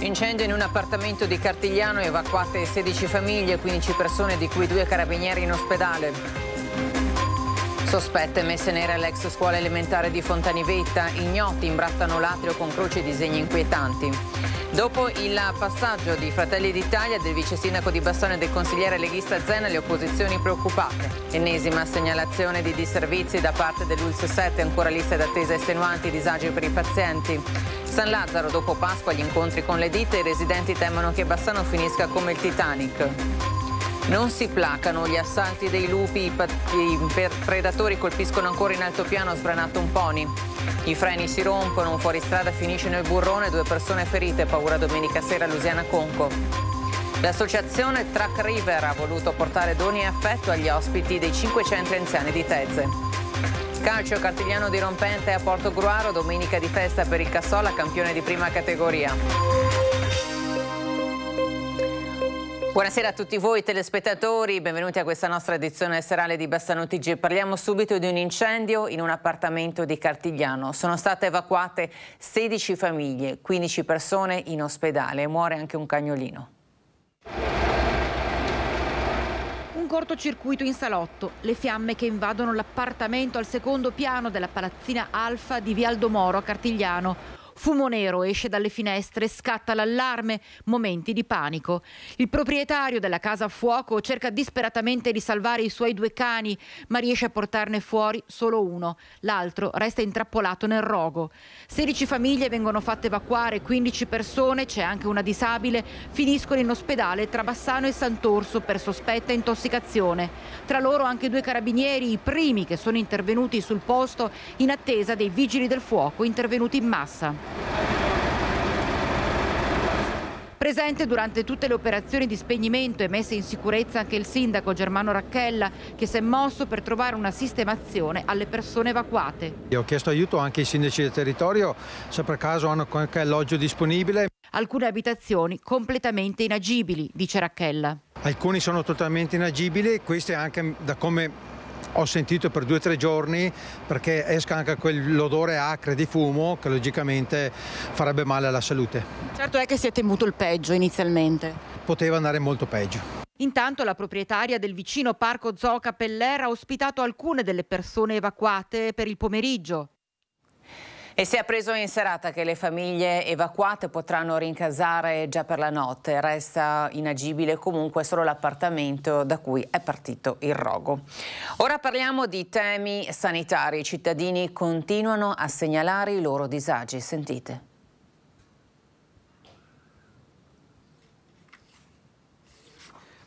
Incendio in un appartamento di Cartigliano, evacuate 16 famiglie, 15 persone, di cui due carabinieri in ospedale. Sospette messe nere all'ex scuola elementare di Fontanivetta, ignoti imbrattano l'atrio con croci e disegni inquietanti. Dopo il passaggio di Fratelli d'Italia del vice sindaco di Bastone del consigliere leghista Zena, le opposizioni preoccupate. Ennesima segnalazione di disservizi da parte dell'ULS 7, ancora liste d'attesa estenuanti, disagi per i pazienti. San Lazzaro, dopo Pasqua, gli incontri con le ditte, i residenti temono che Bassano finisca come il Titanic. Non si placano gli assalti dei lupi, i predatori colpiscono ancora in altopiano sbranato un pony. I freni si rompono, un fuoristrada finisce nel burrone, due persone ferite, paura domenica sera a Lusiana Conco. L'associazione Track River ha voluto portare doni e affetto agli ospiti dei 5 centri anziani di Tezze. Calcio Cartigliano dirompente a Porto Gruaro, domenica di festa per il Cassola, campione di prima categoria. Buonasera a tutti voi telespettatori, benvenuti a questa nostra edizione serale di Bassano TG. Parliamo subito di un incendio in un appartamento di Cartigliano. Sono state evacuate 16 famiglie, 15 persone in ospedale. e Muore anche un cagnolino. Un cortocircuito in salotto, le fiamme che invadono l'appartamento al secondo piano della palazzina Alfa di Vialdo Moro a Cartigliano. Fumo nero esce dalle finestre, scatta l'allarme, momenti di panico. Il proprietario della casa a fuoco cerca disperatamente di salvare i suoi due cani, ma riesce a portarne fuori solo uno. L'altro resta intrappolato nel rogo. 16 famiglie vengono fatte evacuare, 15 persone, c'è anche una disabile, finiscono in ospedale tra Bassano e Sant'Orso per sospetta intossicazione. Tra loro anche due carabinieri, i primi che sono intervenuti sul posto in attesa dei vigili del fuoco intervenuti in massa. Presente durante tutte le operazioni di spegnimento e messa in sicurezza anche il sindaco Germano Racchella che si è mosso per trovare una sistemazione alle persone evacuate. Io ho chiesto aiuto anche ai sindaci del territorio, se per caso hanno qualche alloggio disponibile. Alcune abitazioni completamente inagibili, dice Racchella. Alcuni sono totalmente inagibili, queste anche da come ho sentito per due o tre giorni perché esca anche quell'odore acre di fumo che logicamente farebbe male alla salute. Certo è che si è temuto il peggio inizialmente. Poteva andare molto peggio. Intanto la proprietaria del vicino parco Zoo Capellera ha ospitato alcune delle persone evacuate per il pomeriggio. E si è appreso in serata che le famiglie evacuate potranno rincasare già per la notte, resta inagibile comunque solo l'appartamento da cui è partito il rogo. Ora parliamo di temi sanitari, i cittadini continuano a segnalare i loro disagi, sentite.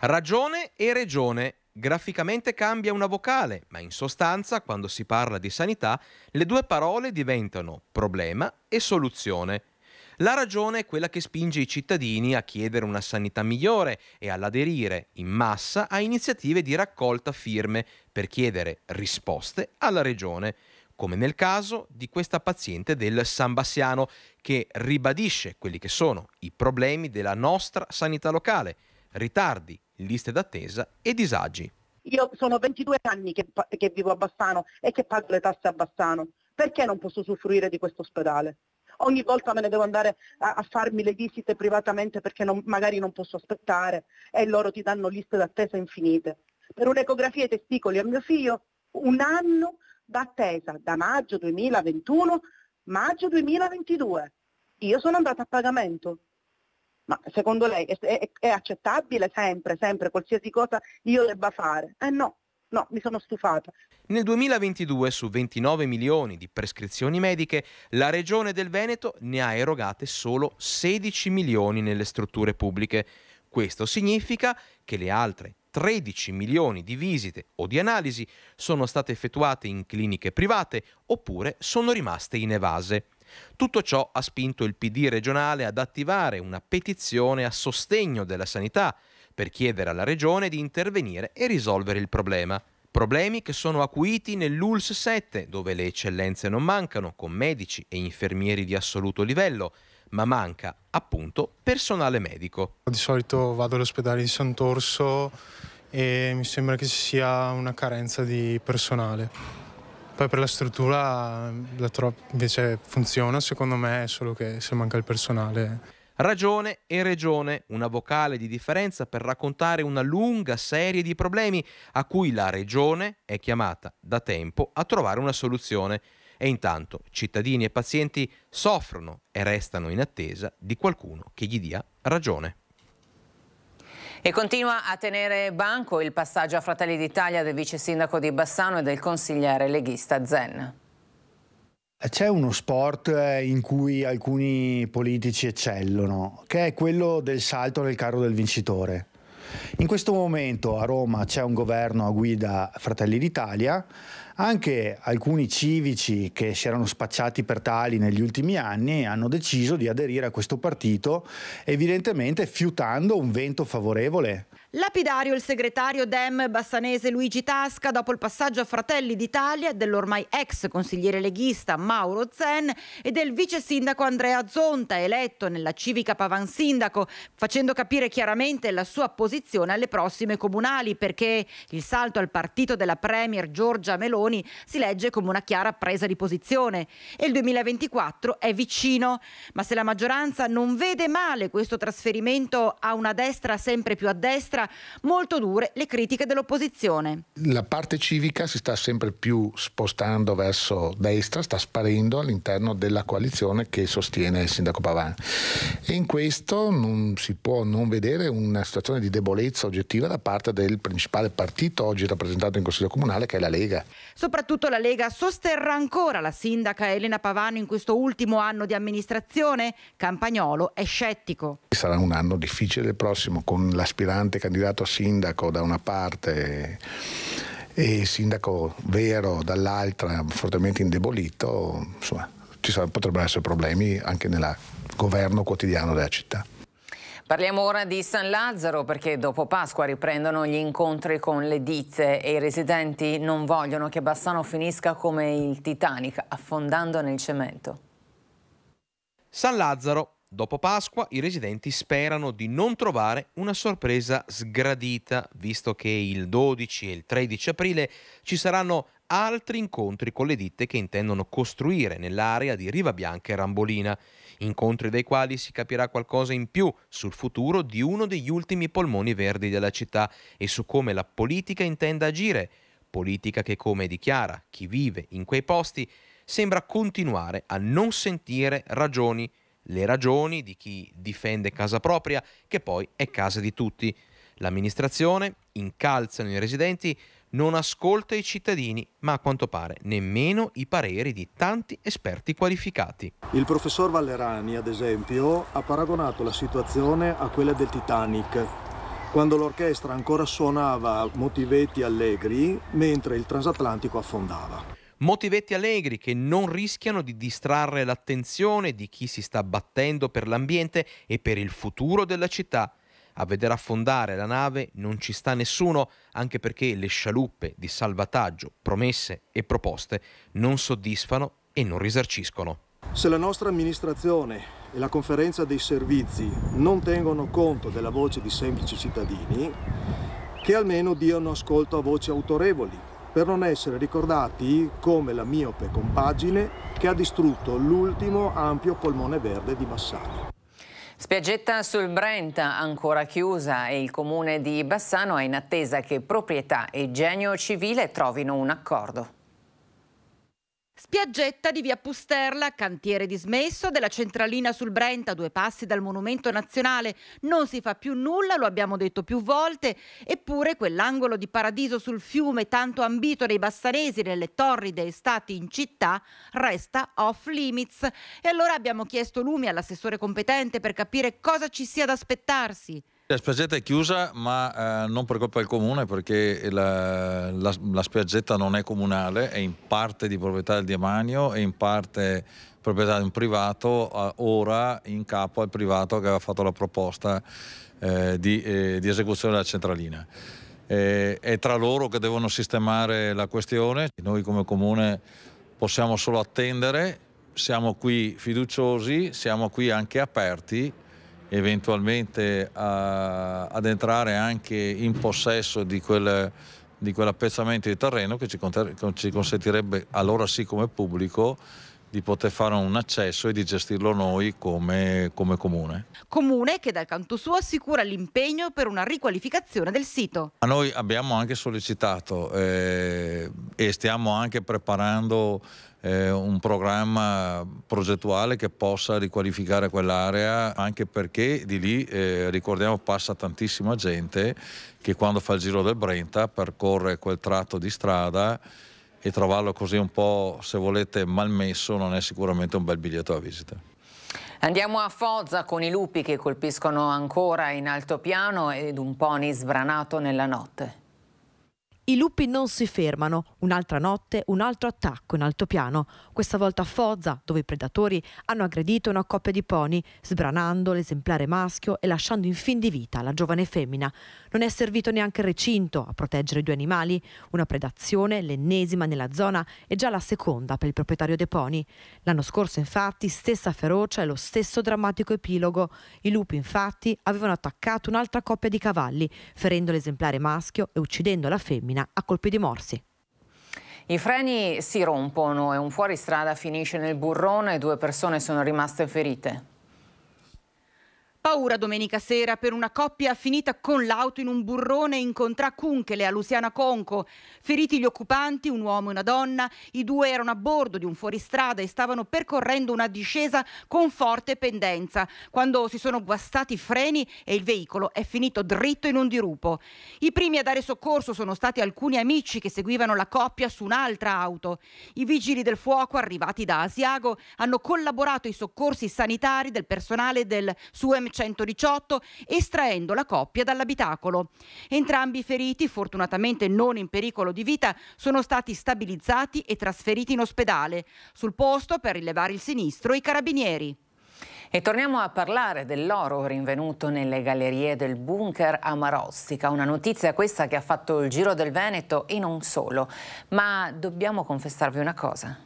Ragione e regione Graficamente cambia una vocale, ma in sostanza, quando si parla di sanità, le due parole diventano problema e soluzione. La ragione è quella che spinge i cittadini a chiedere una sanità migliore e all'aderire in massa a iniziative di raccolta firme per chiedere risposte alla regione come nel caso di questa paziente del San Bassiano, che ribadisce quelli che sono i problemi della nostra sanità locale, ritardi, liste d'attesa e disagi. Io sono 22 anni che, che vivo a Bassano e che pago le tasse a Bassano. Perché non posso usufruire di questo ospedale? ogni volta me ne devo andare a, a farmi le visite privatamente perché non, magari non posso aspettare e loro ti danno liste d'attesa infinite. Per un'ecografia ai testicoli a mio figlio un anno d'attesa da maggio 2021, maggio 2022. Io sono andata a pagamento ma secondo lei è, è, è accettabile sempre, sempre, qualsiasi cosa io debba fare? Eh no, No, mi sono stufata. Nel 2022 su 29 milioni di prescrizioni mediche, la Regione del Veneto ne ha erogate solo 16 milioni nelle strutture pubbliche. Questo significa che le altre 13 milioni di visite o di analisi sono state effettuate in cliniche private oppure sono rimaste inevase. Tutto ciò ha spinto il PD regionale ad attivare una petizione a sostegno della sanità per chiedere alla regione di intervenire e risolvere il problema. Problemi che sono acuiti nell'ULS 7, dove le eccellenze non mancano, con medici e infermieri di assoluto livello, ma manca appunto personale medico. Di solito vado all'ospedale di Sant'Orso e mi sembra che ci sia una carenza di personale. Poi per la struttura la tro- invece funziona secondo me, solo che se manca il personale. Ragione e regione, una vocale di differenza per raccontare una lunga serie di problemi a cui la regione è chiamata da tempo a trovare una soluzione. E intanto cittadini e pazienti soffrono e restano in attesa di qualcuno che gli dia ragione. E continua a tenere banco il passaggio a Fratelli d'Italia del vice sindaco di Bassano e del consigliere leghista Zen. C'è uno sport eh, in cui alcuni politici eccellono, che è quello del salto nel carro del vincitore. In questo momento a Roma c'è un governo a guida Fratelli d'Italia, anche alcuni civici che si erano spacciati per tali negli ultimi anni hanno deciso di aderire a questo partito, evidentemente fiutando un vento favorevole Lapidario il segretario Dem bassanese Luigi Tasca dopo il passaggio a Fratelli d'Italia dell'ormai ex consigliere leghista Mauro Zen e del vice sindaco Andrea Zonta, eletto nella civica Pavan Sindaco, facendo capire chiaramente la sua posizione alle prossime comunali perché il salto al partito della Premier Giorgia Meloni si legge come una chiara presa di posizione e il 2024 è vicino, ma se la maggioranza non vede male questo trasferimento a una destra sempre più a destra, destra, molto dure le critiche dell'opposizione. La parte civica si sta sempre più spostando verso destra, sta sparendo all'interno della coalizione che sostiene il sindaco Pavan. E in questo non si può non vedere una situazione di debolezza oggettiva da parte del principale partito oggi rappresentato in Consiglio Comunale che è la Lega. Soprattutto la Lega sosterrà ancora la sindaca Elena Pavano in questo ultimo anno di amministrazione? Campagnolo è scettico. Sarà un anno difficile il prossimo con l'aspirante che candidato a sindaco da una parte e sindaco vero dall'altra, fortemente indebolito, insomma, ci sono, potrebbero essere problemi anche nel governo quotidiano della città. Parliamo ora di San Lazzaro perché dopo Pasqua riprendono gli incontri con le ditte e i residenti non vogliono che Bassano finisca come il Titanic affondando nel cemento. San Lazzaro, Dopo Pasqua i residenti sperano di non trovare una sorpresa sgradita, visto che il 12 e il 13 aprile ci saranno altri incontri con le ditte che intendono costruire nell'area di Riva Bianca e Rambolina, incontri dai quali si capirà qualcosa in più sul futuro di uno degli ultimi polmoni verdi della città e su come la politica intenda agire, politica che come dichiara chi vive in quei posti sembra continuare a non sentire ragioni le ragioni di chi difende casa propria, che poi è casa di tutti. L'amministrazione incalzano i residenti, non ascolta i cittadini, ma a quanto pare nemmeno i pareri di tanti esperti qualificati. Il professor Vallerani, ad esempio, ha paragonato la situazione a quella del Titanic, quando l'orchestra ancora suonava motivetti allegri mentre il transatlantico affondava. Motivetti allegri che non rischiano di distrarre l'attenzione di chi si sta battendo per l'ambiente e per il futuro della città. A vedere affondare la nave non ci sta nessuno, anche perché le scialuppe di salvataggio promesse e proposte non soddisfano e non risarciscono. Se la nostra amministrazione e la conferenza dei servizi non tengono conto della voce di semplici cittadini, che almeno diano ascolto a voci autorevoli per non essere ricordati come la miope compagine che ha distrutto l'ultimo ampio polmone verde di Bassano. Spiaggetta sul Brenta ancora chiusa e il comune di Bassano è in attesa che proprietà e genio civile trovino un accordo. Spiaggetta di via Pusterla, cantiere dismesso della centralina sul Brenta, due passi dal Monumento Nazionale. Non si fa più nulla, lo abbiamo detto più volte, eppure quell'angolo di paradiso sul fiume tanto ambito dai bassanesi nelle torride estati in città resta off limits. E allora abbiamo chiesto lumi all'assessore competente per capire cosa ci sia da aspettarsi. La spiaggetta è chiusa, ma eh, non per colpa del comune, perché la, la, la, spiaggetta non è comunale, è in parte di proprietà del Diamanio e in parte proprietà di un privato, ora in capo al privato che aveva fatto la proposta eh, di, eh, di, esecuzione della centralina. Eh, è tra loro che devono sistemare la questione. Noi come comune possiamo solo attendere, siamo qui fiduciosi, siamo qui anche aperti eventualmente a, ad entrare anche in possesso di, quel, di quell'appezzamento di terreno che ci, ci consentirebbe allora sì come pubblico di poter fare un accesso e di gestirlo noi come, come comune. Comune che dal canto suo assicura l'impegno per una riqualificazione del sito. A noi abbiamo anche sollecitato eh, e stiamo anche preparando eh, un programma progettuale che possa riqualificare quell'area, anche perché di lì, eh, ricordiamo, passa tantissima gente che quando fa il giro del Brenta percorre quel tratto di strada e trovarlo così un po', se volete, malmesso non è sicuramente un bel biglietto da visita. Andiamo a Fozza con i lupi che colpiscono ancora in altopiano ed un pony sbranato nella notte. I lupi non si fermano. Un'altra notte, un altro attacco in altopiano. Questa volta a Fozza, dove i predatori hanno aggredito una coppia di pony, sbranando l'esemplare maschio e lasciando in fin di vita la giovane femmina. Non è servito neanche il recinto a proteggere i due animali, una predazione, l'ennesima nella zona è già la seconda per il proprietario dei Poni. L'anno scorso infatti stessa ferocia e lo stesso drammatico epilogo. I lupi infatti avevano attaccato un'altra coppia di cavalli, ferendo l'esemplare maschio e uccidendo la femmina a colpi di morsi. I freni si rompono e un fuoristrada finisce nel burrone e due persone sono rimaste ferite. Paura domenica sera per una coppia finita con l'auto in un burrone in Contracunchele a Luciana Conco. Feriti gli occupanti, un uomo e una donna. I due erano a bordo di un fuoristrada e stavano percorrendo una discesa con forte pendenza, quando si sono guastati i freni e il veicolo è finito dritto in un dirupo. I primi a dare soccorso sono stati alcuni amici che seguivano la coppia su un'altra auto. I vigili del fuoco, arrivati da Asiago, hanno collaborato ai soccorsi sanitari del personale del SUEM 118 estraendo la coppia dall'abitacolo. Entrambi i feriti, fortunatamente non in pericolo di vita, sono stati stabilizzati e trasferiti in ospedale. Sul posto per rilevare il sinistro i carabinieri. E torniamo a parlare dell'oro rinvenuto nelle gallerie del bunker a Marostica, una notizia questa che ha fatto il giro del Veneto e non solo. Ma dobbiamo confessarvi una cosa.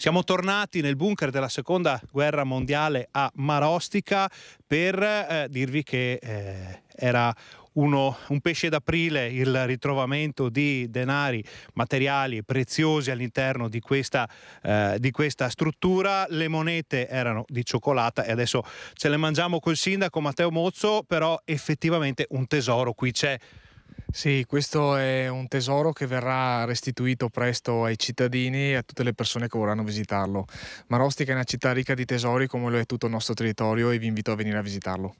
Siamo tornati nel bunker della seconda guerra mondiale a Marostica per eh, dirvi che eh, era uno, un pesce d'aprile il ritrovamento di denari, materiali preziosi all'interno di questa, eh, di questa, struttura. Le monete erano di cioccolata e adesso ce le mangiamo col sindaco Matteo Mozzo, però effettivamente un tesoro qui c'è. Sì, questo è un tesoro che verrà restituito presto ai cittadini e a tutte le persone che vorranno visitarlo. Marostica è una città ricca di tesori come lo è tutto il nostro territorio e vi invito a venire a visitarlo.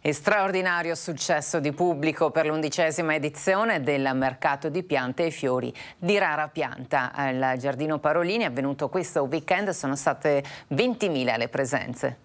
E straordinario successo di pubblico per l'undicesima edizione del mercato di piante e fiori di rara pianta. Al Giardino Parolini è avvenuto questo weekend, sono state 20.000 le presenze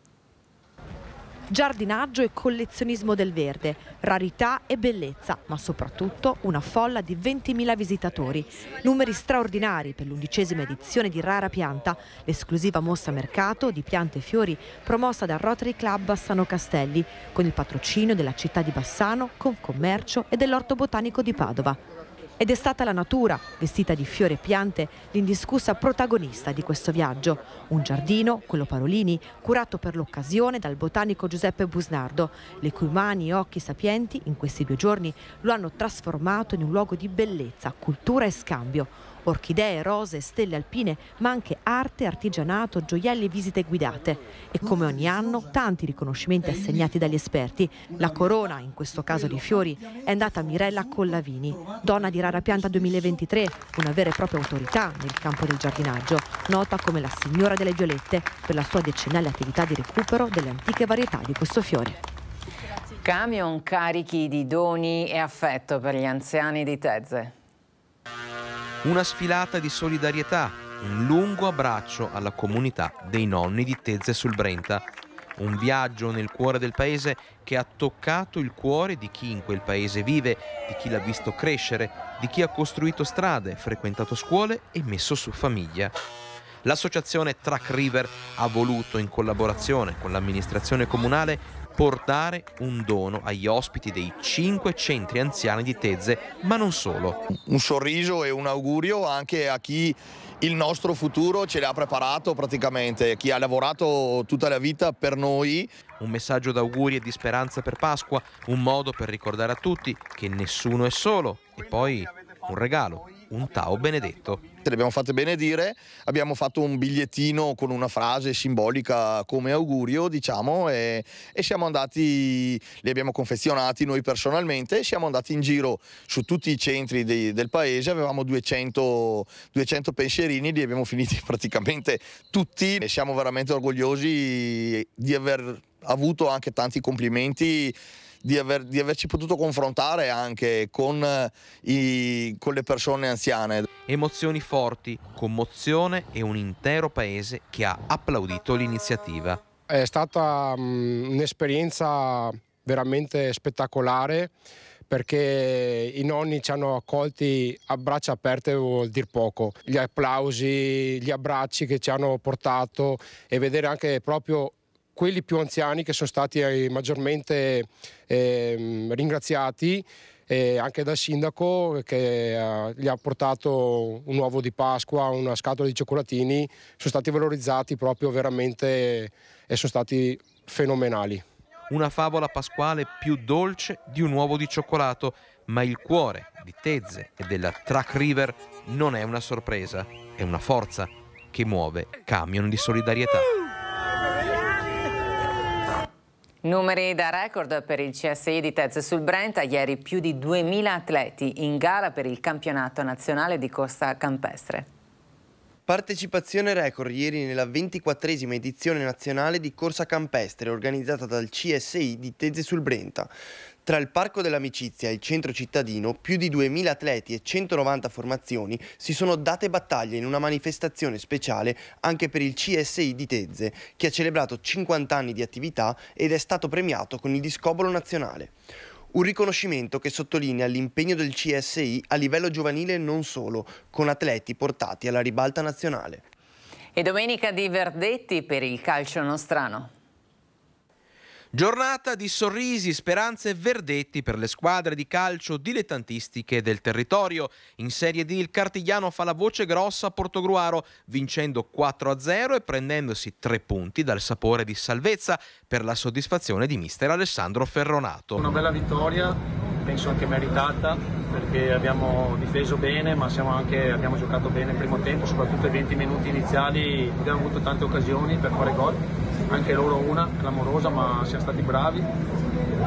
giardinaggio e collezionismo del verde, rarità e bellezza, ma soprattutto una folla di 20.000 visitatori. Numeri straordinari per l'undicesima edizione di Rara Pianta, l'esclusiva mostra mercato di piante e fiori promossa dal Rotary Club Bassano Castelli, con il patrocinio della città di Bassano, con commercio e dell'Orto Botanico di Padova. Ed è stata la natura, vestita di fiori e piante, l'indiscussa protagonista di questo viaggio. Un giardino, quello Parolini, curato per l'occasione dal botanico Giuseppe Busnardo, le cui mani e occhi sapienti in questi due giorni lo hanno trasformato in un luogo di bellezza, cultura e scambio orchidee, rose, stelle alpine, ma anche arte, artigianato, gioielli e visite guidate. E come ogni anno tanti riconoscimenti assegnati dagli esperti. La corona, in questo caso di fiori, è andata a Mirella Collavini, donna di rara pianta 2023, una vera e propria autorità nel campo del giardinaggio, nota come la signora delle violette per la sua decennale attività di recupero delle antiche varietà di questo fiore camion carichi di doni e affetto per gli anziani di Tezze. Una sfilata di solidarietà, un lungo abbraccio alla comunità dei nonni di Tezze sul Brenta. Un viaggio nel cuore del paese che ha toccato il cuore di chi in quel paese vive, di chi l'ha visto crescere, di chi ha costruito strade, frequentato scuole e messo su famiglia. L'associazione Track River ha voluto, in collaborazione con l'amministrazione comunale, portare un dono agli ospiti dei cinque centri anziani di Tezze, ma non solo. Un sorriso e un augurio anche a chi il nostro futuro ce l'ha preparato praticamente, chi ha lavorato tutta la vita per noi. Un messaggio d'auguri e di speranza per Pasqua, un modo per ricordare a tutti che nessuno è solo e poi un regalo, un Tao benedetto le abbiamo fatte benedire, abbiamo fatto un bigliettino con una frase simbolica come augurio, diciamo, e, e siamo andati, li abbiamo confezionati noi personalmente, siamo andati in giro su tutti i centri dei, del paese, avevamo 200, 200 pensierini, li abbiamo finiti praticamente tutti e siamo veramente orgogliosi di aver avuto anche tanti complimenti di, aver, di averci potuto confrontare anche con, eh, i, con le persone anziane. Emozioni forti, commozione e un intero paese che ha applaudito l'iniziativa. È stata un'esperienza veramente spettacolare perché i nonni ci hanno accolti a braccia aperte vuol dire poco. Gli applausi, gli abbracci che ci hanno portato e vedere anche proprio quelli più anziani che sono stati eh, maggiormente eh, ringraziati eh, anche dal sindaco che eh, gli ha portato un uovo di Pasqua, una scatola di cioccolatini, sono stati valorizzati proprio veramente e sono stati fenomenali. Una favola pasquale più dolce di un uovo di cioccolato, ma il cuore di Tezze e della Track River non è una sorpresa, è una forza che muove camion di solidarietà. Numeri da record per il CSI di Tez sul Brenta, ieri più di 2.000 atleti in gara per il campionato nazionale di corsa Campestre. Partecipazione record ieri nella 24esima edizione nazionale di corsa campestre organizzata dal CSI di Teze sul Brenta. Tra il Parco dell'Amicizia e il centro cittadino, più di 2.000 atleti e 190 formazioni si sono date battaglia in una manifestazione speciale anche per il CSI di Tezze, che ha celebrato 50 anni di attività ed è stato premiato con il discobolo nazionale. Un riconoscimento che sottolinea l'impegno del CSI a livello giovanile e non solo, con atleti portati alla ribalta nazionale. E domenica di Verdetti per il calcio nostrano. Giornata di sorrisi, speranze e verdetti per le squadre di calcio dilettantistiche del territorio. In Serie D il Cartigliano fa la voce grossa a Portogruaro, vincendo 4-0 e prendendosi tre punti dal sapore di salvezza per la soddisfazione di mister Alessandro Ferronato. Una bella vittoria, penso anche meritata perché abbiamo difeso bene ma anche, abbiamo giocato bene il primo tempo, soprattutto i 20 minuti iniziali abbiamo avuto tante occasioni per fare gol, anche loro una clamorosa ma siamo stati bravi,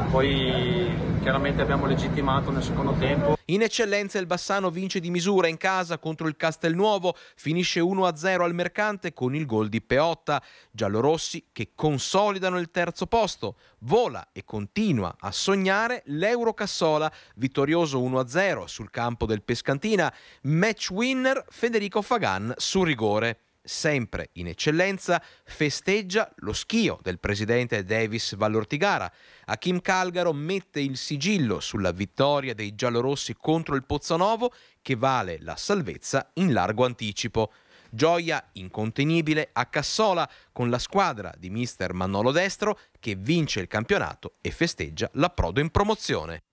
poi chiaramente abbiamo legittimato nel secondo tempo. In eccellenza il Bassano vince di misura in casa contro il Castelnuovo, finisce 1-0 al Mercante con il gol di Peotta. Giallorossi che consolidano il terzo posto, vola e continua a sognare l'Eurocassola, vittorioso 1-0 0 sul campo del Pescantina, match winner Federico Fagan su rigore sempre in eccellenza, festeggia lo schio del presidente Davis Vallortigara. Akim Calgaro mette il sigillo sulla vittoria dei giallorossi contro il Pozzanovo che vale la salvezza in largo anticipo. Gioia incontenibile a Cassola con la squadra di mister Manolo Destro che vince il campionato e festeggia l'approdo in promozione.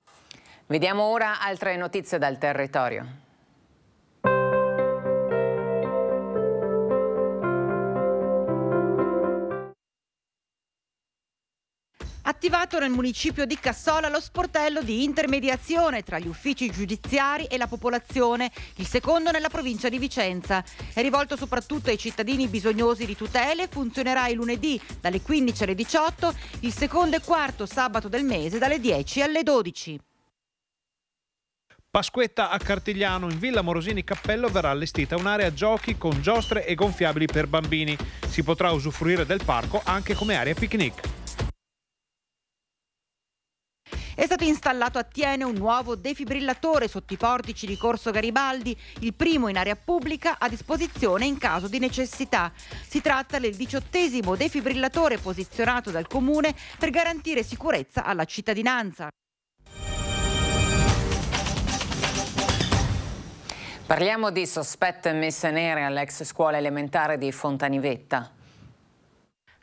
Vediamo ora altre notizie dal territorio. Attivato nel municipio di Cassola lo sportello di intermediazione tra gli uffici giudiziari e la popolazione, il secondo nella provincia di Vicenza. È rivolto soprattutto ai cittadini bisognosi di tutele, funzionerà il lunedì dalle 15 alle 18, il secondo e quarto sabato del mese dalle 10 alle 12. Pasquetta a Cartigliano in Villa Morosini Cappello verrà allestita un'area giochi con giostre e gonfiabili per bambini. Si potrà usufruire del parco anche come area picnic. È stato installato a Tiene un nuovo defibrillatore sotto i portici di Corso Garibaldi, il primo in area pubblica a disposizione in caso di necessità. Si tratta del diciottesimo defibrillatore posizionato dal comune per garantire sicurezza alla cittadinanza. Parliamo di sospette messe nere all'ex scuola elementare di Fontanivetta.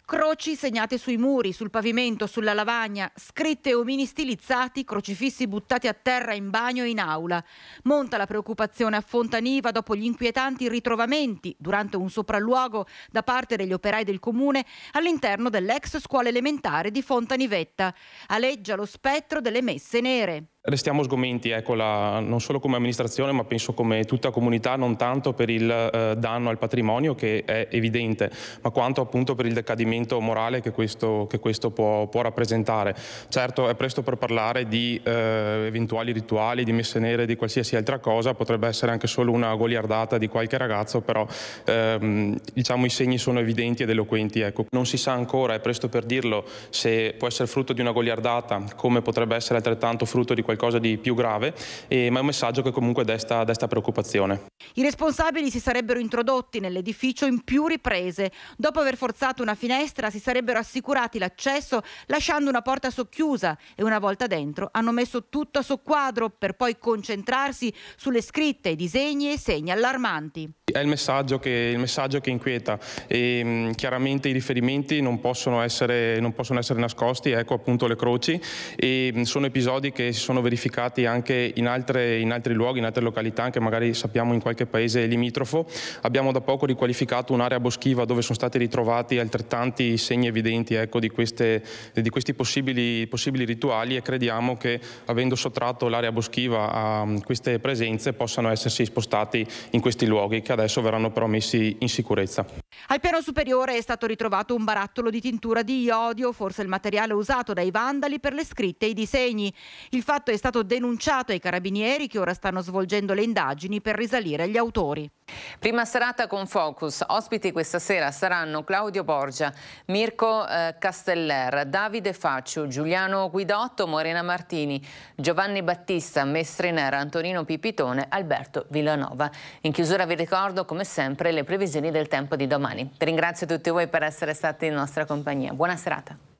Croci segnate sui muri, sul pavimento, sulla lavagna, scritte omini stilizzati, crocifissi buttati a terra in bagno e in aula. Monta la preoccupazione a Fontaniva dopo gli inquietanti ritrovamenti durante un sopralluogo da parte degli operai del comune all'interno dell'ex scuola elementare di Fontanivetta. Aleggia lo spettro delle messe nere. Restiamo sgomenti, ecco, la, non solo come amministrazione, ma penso come tutta comunità, non tanto per il eh, danno al patrimonio che è evidente, ma quanto appunto per il decadimento morale che questo, che questo può, può, rappresentare. Certo è presto per parlare di eh, eventuali rituali, di messe nere, di qualsiasi altra cosa, potrebbe essere anche solo una goliardata di qualche ragazzo, però ehm, diciamo i segni sono evidenti ed eloquenti. Ecco. Non si sa ancora, è presto per dirlo, se può essere frutto di una goliardata, come potrebbe essere altrettanto frutto di qualche qualcosa di più grave, eh, ma è un messaggio che comunque desta, desta preoccupazione. I responsabili si sarebbero introdotti nell'edificio in più riprese. Dopo aver forzato una finestra si sarebbero assicurati l'accesso lasciando una porta socchiusa e una volta dentro hanno messo tutto a soqquadro per poi concentrarsi sulle scritte, disegni e segni allarmanti. È il messaggio che, il messaggio che inquieta e chiaramente i riferimenti non possono essere, non possono essere nascosti, ecco appunto le croci e sono episodi che si sono verificati anche in, altre, in, altri luoghi, in altre località, anche magari sappiamo in qualche paese limitrofo. Abbiamo da poco riqualificato un'area boschiva dove sono stati ritrovati altrettanti segni evidenti ecco, di, queste, di, questi possibili, possibili, rituali e crediamo che avendo sottratto l'area boschiva a mm, queste presenze possano essersi spostati in questi luoghi che adesso verranno però messi in sicurezza. Al piano superiore è stato ritrovato un barattolo di tintura di iodio, forse il materiale usato dai vandali per le scritte e i disegni. Il fatto è stato denunciato ai carabinieri che ora stanno svolgendo le indagini per risalire agli autori. Prima serata con Focus. Ospiti questa sera saranno Claudio Borgia, Mirko eh, Casteller, Davide Faccio, Giuliano Guidotto, Morena Martini, Giovanni Battista, Mestrinera, Antonino Pipitone, Alberto Villanova. In chiusura vi ricordo come sempre le previsioni del tempo di domani domani. Ringrazio tutti voi per essere stati in nostra compagnia. Buona serata.